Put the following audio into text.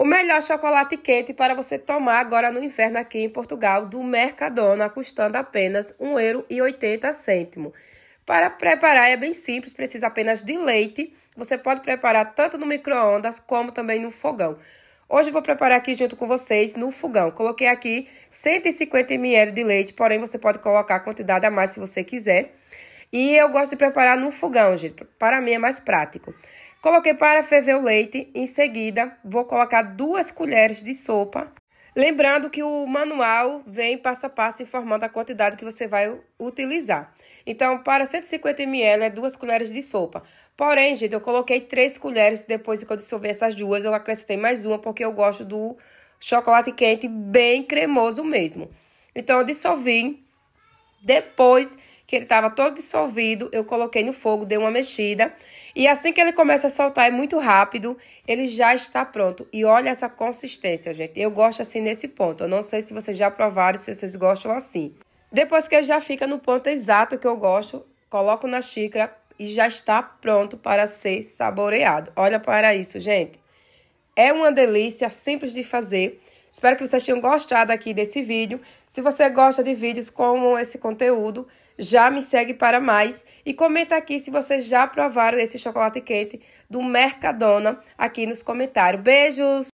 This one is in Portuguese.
O melhor chocolate quente para você tomar agora no inverno aqui em Portugal, do Mercadona, custando apenas R$ 1,80. Para preparar é bem simples, precisa apenas de leite. Você pode preparar tanto no micro-ondas como também no fogão. Hoje eu vou preparar aqui junto com vocês no fogão. Coloquei aqui 150 ml de leite, porém você pode colocar a quantidade a mais se você quiser. E eu gosto de preparar no fogão, gente. Para mim é mais prático. Coloquei para ferver o leite. Em seguida, vou colocar duas colheres de sopa. Lembrando que o manual vem passo a passo informando a quantidade que você vai utilizar. Então, para 150 ml é duas colheres de sopa. Porém, gente, eu coloquei três colheres depois que eu dissolver essas duas, eu acrescentei mais uma porque eu gosto do chocolate quente bem cremoso mesmo. Então, eu dissolvi. Depois, que ele estava todo dissolvido, eu coloquei no fogo, dei uma mexida. E assim que ele começa a soltar, é muito rápido, ele já está pronto. E olha essa consistência, gente. Eu gosto assim nesse ponto. Eu não sei se vocês já provaram, se vocês gostam assim. Depois que ele já fica no ponto exato que eu gosto, coloco na xícara e já está pronto para ser saboreado. Olha para isso, gente. É uma delícia, simples de fazer. Espero que vocês tenham gostado aqui desse vídeo. Se você gosta de vídeos como esse conteúdo, já me segue para mais e comenta aqui se vocês já provaram esse chocolate quente do Mercadona aqui nos comentários. Beijos!